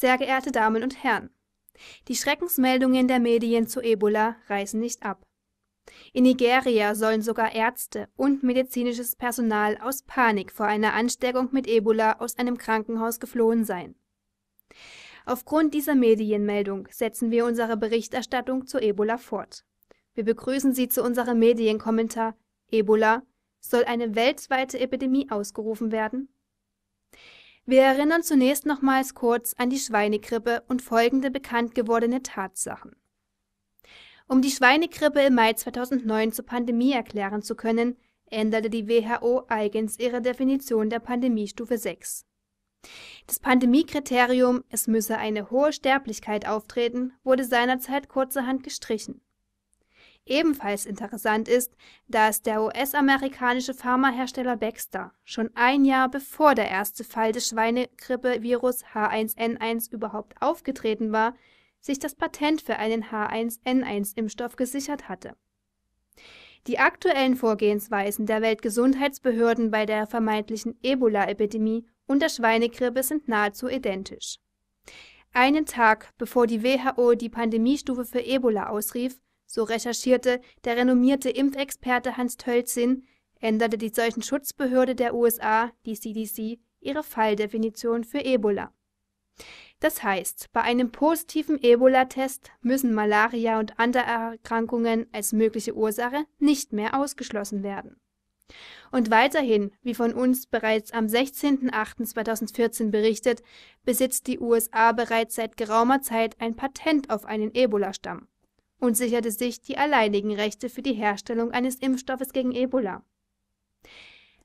Sehr geehrte Damen und Herren, die Schreckensmeldungen der Medien zu Ebola reißen nicht ab. In Nigeria sollen sogar Ärzte und medizinisches Personal aus Panik vor einer Ansteckung mit Ebola aus einem Krankenhaus geflohen sein. Aufgrund dieser Medienmeldung setzen wir unsere Berichterstattung zu Ebola fort. Wir begrüßen Sie zu unserem Medienkommentar Ebola soll eine weltweite Epidemie ausgerufen werden? Wir erinnern zunächst nochmals kurz an die Schweinegrippe und folgende bekannt gewordene Tatsachen. Um die Schweinegrippe im Mai 2009 zur Pandemie erklären zu können, änderte die WHO eigens ihre Definition der Pandemiestufe 6. Das Pandemiekriterium, es müsse eine hohe Sterblichkeit auftreten, wurde seinerzeit kurzerhand gestrichen. Ebenfalls interessant ist, dass der US-amerikanische Pharmahersteller Baxter schon ein Jahr bevor der erste Fall des Schweinegrippevirus H1N1 überhaupt aufgetreten war, sich das Patent für einen H1N1-Impfstoff gesichert hatte. Die aktuellen Vorgehensweisen der Weltgesundheitsbehörden bei der vermeintlichen Ebola-Epidemie und der Schweinegrippe sind nahezu identisch. Einen Tag bevor die WHO die Pandemiestufe für Ebola ausrief, so recherchierte der renommierte Impfexperte Hans Tölzin, änderte die Seuchenschutzbehörde der USA, die CDC, ihre Falldefinition für Ebola. Das heißt, bei einem positiven Ebola-Test müssen Malaria und andere Erkrankungen als mögliche Ursache nicht mehr ausgeschlossen werden. Und weiterhin, wie von uns bereits am 16.08.2014 berichtet, besitzt die USA bereits seit geraumer Zeit ein Patent auf einen Ebola-Stamm und sicherte sich die alleinigen Rechte für die Herstellung eines Impfstoffes gegen Ebola.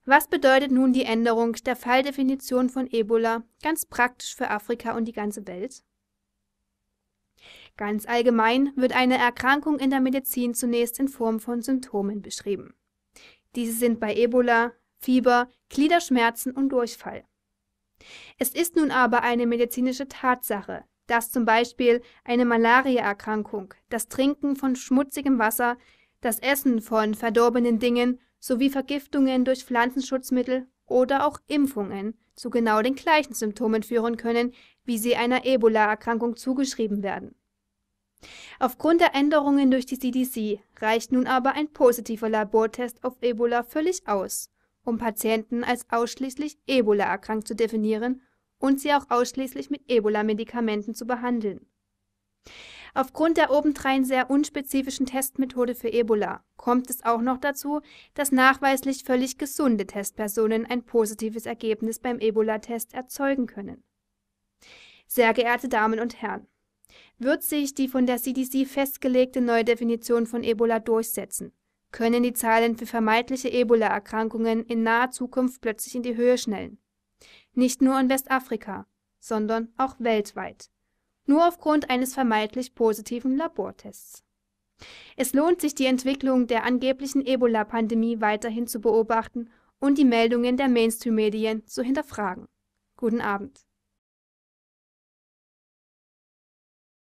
Was bedeutet nun die Änderung der Falldefinition von Ebola ganz praktisch für Afrika und die ganze Welt? Ganz allgemein wird eine Erkrankung in der Medizin zunächst in Form von Symptomen beschrieben. Diese sind bei Ebola Fieber, Gliederschmerzen und Durchfall. Es ist nun aber eine medizinische Tatsache, dass zum Beispiel eine Malariaerkrankung, das Trinken von schmutzigem Wasser, das Essen von verdorbenen Dingen sowie Vergiftungen durch Pflanzenschutzmittel oder auch Impfungen zu genau den gleichen Symptomen führen können, wie sie einer Ebola-Erkrankung zugeschrieben werden. Aufgrund der Änderungen durch die CDC reicht nun aber ein positiver Labortest auf Ebola völlig aus, um Patienten als ausschließlich Ebola erkrankt zu definieren und sie auch ausschließlich mit Ebola-Medikamenten zu behandeln. Aufgrund der obendrein sehr unspezifischen Testmethode für Ebola kommt es auch noch dazu, dass nachweislich völlig gesunde Testpersonen ein positives Ergebnis beim Ebola-Test erzeugen können. Sehr geehrte Damen und Herren, wird sich die von der CDC festgelegte neue Definition von Ebola durchsetzen? Können die Zahlen für vermeintliche Ebola-Erkrankungen in naher Zukunft plötzlich in die Höhe schnellen? Nicht nur in Westafrika, sondern auch weltweit. Nur aufgrund eines vermeintlich positiven Labortests. Es lohnt sich, die Entwicklung der angeblichen Ebola-Pandemie weiterhin zu beobachten und die Meldungen der Mainstream-Medien zu hinterfragen. Guten Abend.